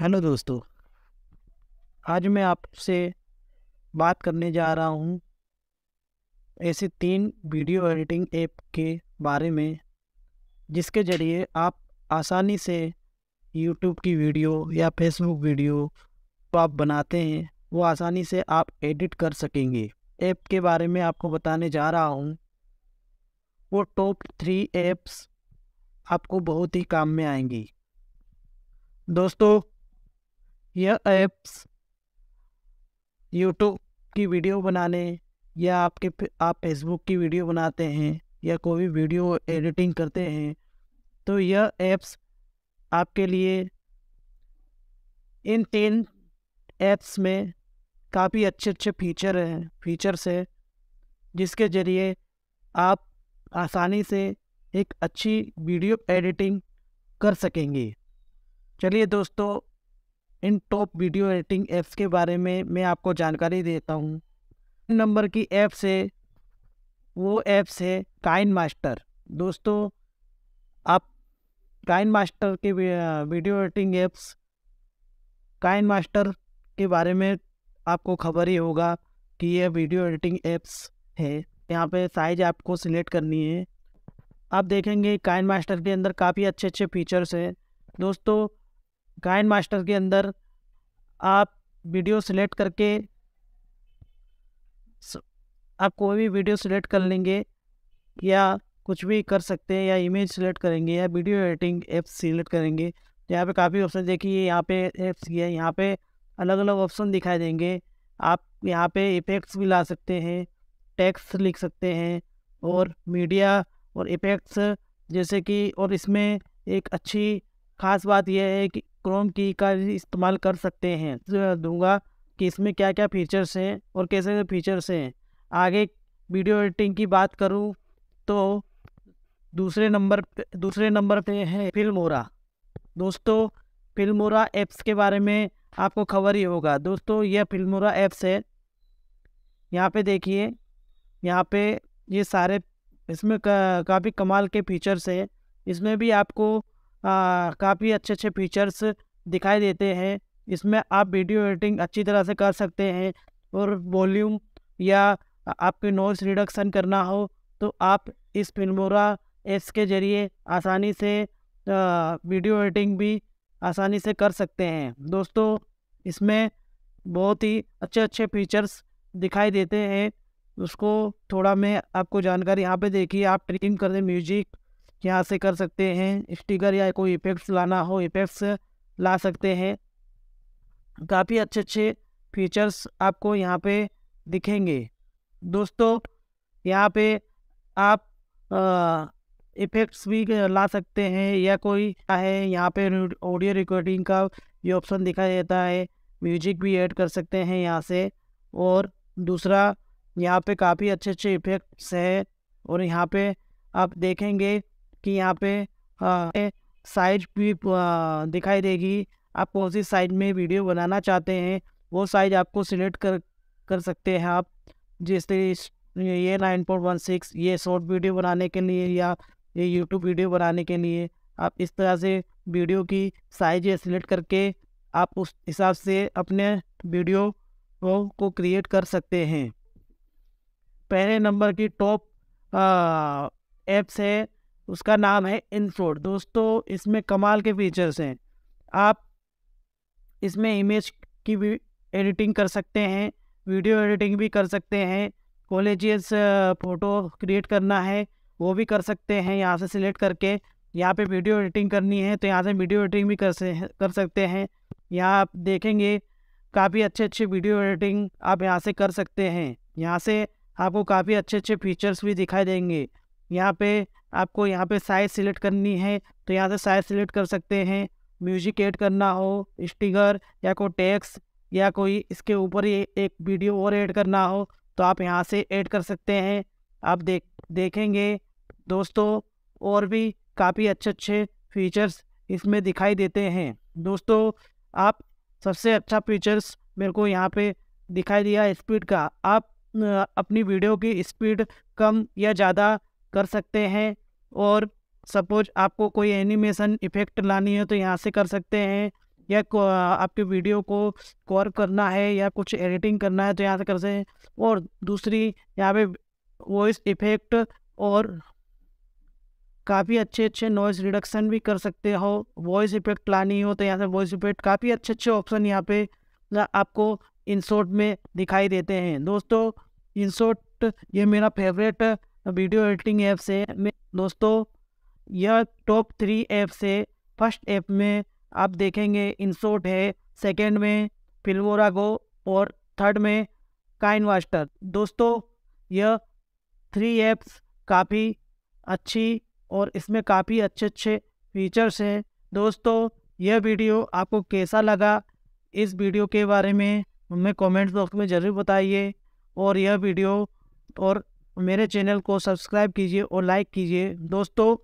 hello दोस्तों आज मैं आपसे बात करने जा रहा हूँ ऐसे तीन वीडियो एडिटिंग ऐप के बारे में जिसके ज़रिए आप आसानी से यूट्यूब की वीडियो या फेसबुक वीडियो तो आप बनाते हैं वो आसानी से आप एडिट कर सकेंगे ऐप के बारे में आपको बताने जा रहा हूँ वो टॉप थ्री ऐप्स आपको बहुत ही काम में आएंगी दोस्तों यह ऐप्स यूट्यूब की वीडियो बनाने या आपके आप फेसबुक की वीडियो बनाते हैं या कोई भी वीडियो एडिटिंग करते हैं तो यह ऐप्स आपके लिए इन तीन ऐप्स में काफ़ी अच्छे अच्छे फीचर हैं फीचर्स है जिसके ज़रिए आप आसानी से एक अच्छी वीडियो एडिटिंग कर सकेंगे चलिए दोस्तों इन टॉप वीडियो एडिटिंग ऐप्स के बारे में मैं आपको जानकारी देता हूँ नंबर की ऐप्स है वो ऐप्स है काइन मास्टर दोस्तों आप काइन मास्टर के video editing apps KineMaster के बारे में आपको खबर ही होगा कि ये वीडियो एडिटिंग ऐप्स है यहाँ पे साइज आपको सिलेक्ट करनी है आप देखेंगे काइन मास्टर के अंदर काफ़ी अच्छे अच्छे फीचर्स हैं दोस्तों गायन मास्टर के अंदर आप वीडियो सेलेक्ट करके आप कोई भी वीडियो सिलेक्ट कर लेंगे या कुछ भी कर सकते हैं या इमेज सेलेक्ट करेंगे या वीडियो एडिटिंग ऐप्स सिलेक्ट करेंगे तो यहाँ पे काफ़ी ऑप्शन देखिए यहाँ पे ऐप्स ये यहाँ पे अलग अलग ऑप्शन दिखाई देंगे आप यहाँ पे इफेक्ट्स भी ला सकते हैं टेक्स्ट लिख सकते हैं और मीडिया और इफेक्ट्स जैसे कि और इसमें एक अच्छी खास बात यह है कि क्रोम की का इस्तेमाल कर सकते हैं तो दूंगा कि इसमें क्या क्या फीचर्स हैं और कैसे कैसे फीचर्स हैं आगे वीडियो एडिटिंग की बात करूँ तो दूसरे नंबर दूसरे नंबर पे है फिल्मोरा दोस्तों फिल्मोरा ऐप्स के बारे में आपको खबर ही होगा दोस्तों यह फिल्मोरा ऐप्स है यहाँ पे देखिए यहाँ पे ये सारे इसमें का, काफ़ी कमाल के फीचर्स हैं इसमें भी आपको काफ़ी अच्छे अच्छे फीचर्स दिखाई देते हैं इसमें आप वीडियो एडिटिंग अच्छी तरह से कर सकते हैं और वॉल्यूम या आपके नॉइस रिडक्शन करना हो तो आप इस फिल्मोरा एस के ज़रिए आसानी से वीडियो एडिटिंग भी आसानी से कर सकते हैं दोस्तों इसमें बहुत ही अच्छे अच्छे फीचर्स दिखाई देते हैं उसको थोड़ा मैं आपको जानकारी यहाँ पे देखिए आप ट्रिकिंग कर दें म्यूजिक यहाँ से कर सकते हैं स्टिकर या कोई इफेक्ट्स लाना हो इफेक्ट्स ला सकते हैं काफ़ी अच्छे अच्छे फीचर्स आपको यहाँ पे दिखेंगे दोस्तों यहाँ पे आप इफ़ेक्ट्स भी ला सकते हैं या कोई है यहाँ पे ऑडियो रिकॉर्डिंग का ये ऑप्शन दिखाई देता है म्यूजिक भी ऐड कर सकते हैं यहाँ से और दूसरा यहाँ पे काफ़ी अच्छे अच्छे इफ़ेक्ट्स है और यहाँ पे आप देखेंगे कि यहाँ पे साइज भी दिखाई देगी आप कौन सी साइज में वीडियो बनाना चाहते हैं वो साइज आपको सिलेक्ट कर कर सकते हैं आप जैसे ये नाइन पॉइंट वन सिक्स ये शॉर्ट वीडियो बनाने के लिए या ये यूट्यूब वीडियो बनाने के लिए आप इस तरह से वीडियो की साइज सिलेक्ट करके आप उस हिसाब से अपने वीडियो को, को क्रिएट कर सकते हैं पहले नंबर की टॉप एप्स है उसका नाम है इनफ्रोड दोस्तों इसमें कमाल के फीचर्स हैं आप इसमें इमेज की भी एडिटिंग कर सकते हैं वीडियो एडिटिंग भी कर सकते हैं कॉलेजेस फ़ोटो क्रिएट करना है वो भी कर सकते हैं यहाँ से सिलेक्ट करके यहाँ पे वीडियो एडिटिंग करनी है तो यहाँ से वीडियो एडिटिंग भी कर से कर सकते हैं यहाँ आप देखेंगे काफ़ी अच्छे अच्छे वीडियो एडिटिंग आप यहाँ से कर सकते हैं यहाँ से आपको काफ़ी अच्छे अच्छे फीचर्स भी दिखाई देंगे यहाँ पे आपको यहाँ पे साइज सिलेक्ट करनी है तो यहाँ से साइज सिलेक्ट कर सकते हैं म्यूजिक ऐड करना हो स्टिकर या कोई टैक्स या कोई इसके ऊपर ही एक वीडियो और ऐड करना हो तो आप यहाँ से ऐड कर सकते हैं आप देख देखेंगे दोस्तों और भी काफ़ी अच्छे अच्छे फीचर्स इसमें दिखाई देते हैं दोस्तों आप सबसे अच्छा फीचर्स मेरे को यहाँ पे दिखाई दिया स्पीड का आप अपनी वीडियो की स्पीड कम या ज़्यादा कर सकते हैं और सपोज आपको कोई एनिमेशन इफेक्ट लानी है तो यहाँ से कर सकते हैं या आपके वीडियो को कॉर करना है या कुछ एडिटिंग करना है तो यहाँ से कर सकते हैं और दूसरी यहाँ पे वॉइस इफेक्ट और काफ़ी अच्छे अच्छे नॉइस रिडक्शन भी कर सकते हो वॉइस इफेक्ट लानी हो तो यहाँ से वॉइस इफेक्ट काफ़ी अच्छे अच्छे ऑप्शन यहाँ पे आपको इंसोर्ट में दिखाई देते हैं दोस्तों इंसोर्ट ये मेरा फेवरेट वीडियो एडिटिंग ऐप से में दोस्तों यह टॉप थ्री ऐप है फर्स्ट ऐप में आप देखेंगे इंसोट है सेकेंड में फिल्मोरा गो और थर्ड में काइन वास्टर दोस्तों यह थ्री ऐप्स काफ़ी अच्छी और इसमें काफ़ी अच्छे अच्छे फीचर्स हैं दोस्तों यह वीडियो आपको कैसा लगा इस वीडियो के बारे में हमें कमेंट्स बॉक्स में ज़रूर बताइए और यह वीडियो और मेरे चैनल को सब्सक्राइब कीजिए और लाइक कीजिए दोस्तों